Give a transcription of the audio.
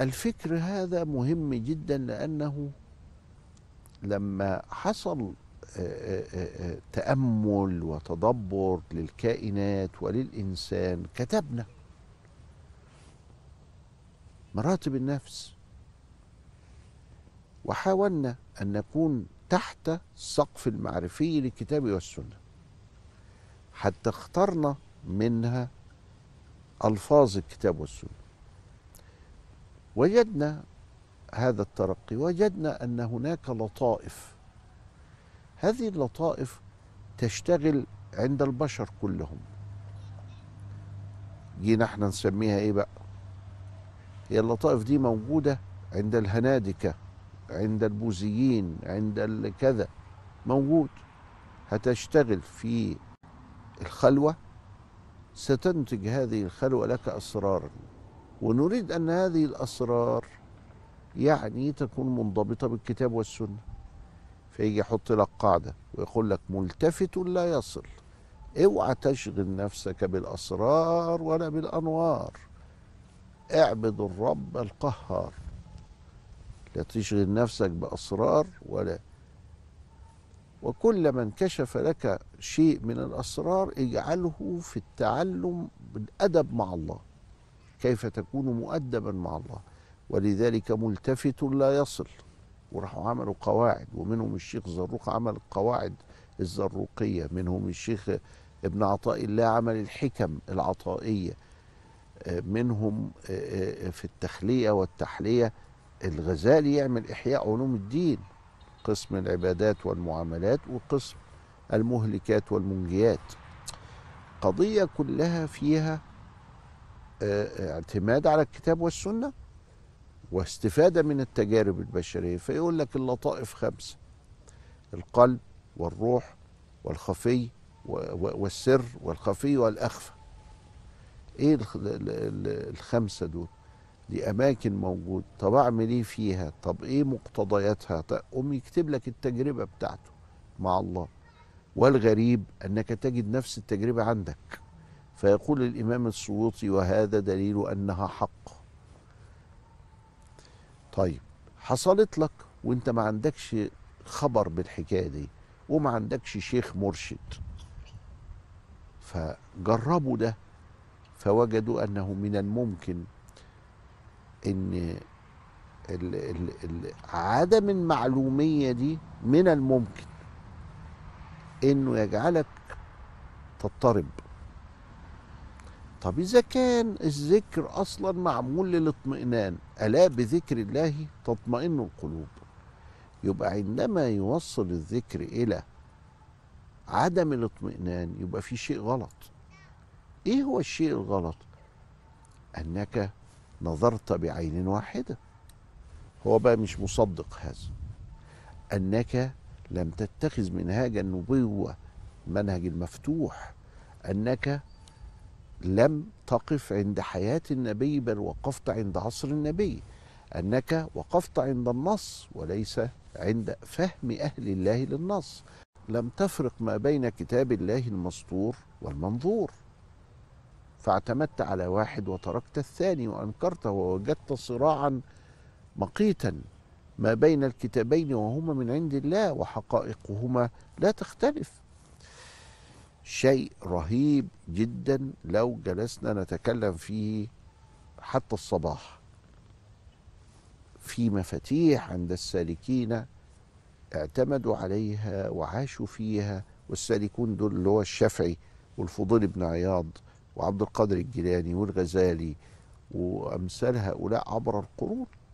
الفكر هذا مهم جدا لأنه لما حصل آه، آه، آه، تأمل وتدبر للكائنات وللإنسان كتبنا مراتب النفس وحاولنا أن نكون تحت السقف المعرفي للكتاب والسنة حتى اخترنا منها ألفاظ الكتاب والسنة وجدنا هذا الترقي وجدنا ان هناك لطائف هذه اللطائف تشتغل عند البشر كلهم جينا احنا نسميها ايه بقى هي اللطائف دي موجوده عند الهنادكه عند البوذيين عند كذا موجود هتشتغل في الخلوه ستنتج هذه الخلوه لك اسرارا ونريد أن هذه الأسرار يعني تكون منضبطة بالكتاب والسنة فيجي يحط لك قاعدة ويقول لك ملتفت لا يصل اوعى تشغل نفسك بالأسرار ولا بالأنوار اعبد الرب القهار لا تشغل نفسك بأسرار ولا وكلما انكشف لك شيء من الأسرار اجعله في التعلم بالأدب مع الله كيف تكون مؤدبا مع الله ولذلك ملتفت لا يصل وراحوا عملوا قواعد ومنهم الشيخ زروق عمل القواعد الزروقية منهم الشيخ ابن عطاء الله عمل الحكم العطائية منهم آه، آه، في التخلية والتحلية الغزالي يعمل إحياء علوم الدين قسم العبادات والمعاملات وقسم المهلكات والمنجيات قضية كلها فيها اعتماد على الكتاب والسنه واستفاده من التجارب البشريه فيقول لك اللطائف خمسه القلب والروح والخفي والسر والخفي والاخفى ايه الخمسه دول دي اماكن موجود طب اعمل ايه فيها طب ايه مقتضياتها قوم يكتب لك التجربه بتاعته مع الله والغريب انك تجد نفس التجربه عندك فيقول الإمام السيوطي وهذا دليل أنها حق طيب حصلت لك وانت ما عندكش خبر بالحكاية دي وما عندكش شيخ مرشد فجربوا ده فوجدوا أنه من الممكن أن ال ال ال عدم المعلومية دي من الممكن أنه يجعلك تضطرب طب إذا كان الذكر أصلا معمول للاطمئنان ألا بذكر الله تطمئن القلوب يبقى عندما يوصل الذكر إلى عدم الاطمئنان يبقى في شيء غلط إيه هو الشيء الغلط؟ أنك نظرت بعين واحدة هو بقى مش مصدق هذا أنك لم تتخذ منهاج النبوة منهج المفتوح أنك لم تقف عند حياة النبي بل وقفت عند عصر النبي أنك وقفت عند النص وليس عند فهم أهل الله للنص لم تفرق ما بين كتاب الله المسطور والمنظور فاعتمدت على واحد وتركت الثاني وأنكرته ووجدت صراعا مقيتا ما بين الكتابين وهما من عند الله وحقائقهما لا تختلف شيء رهيب جدا لو جلسنا نتكلم فيه حتى الصباح في مفاتيح عند السالكين اعتمدوا عليها وعاشوا فيها والسالكون دول اللي هو الشافعي والفضيل بن عياض وعبد القادر الجيلاني والغزالي وامثال هؤلاء عبر القرون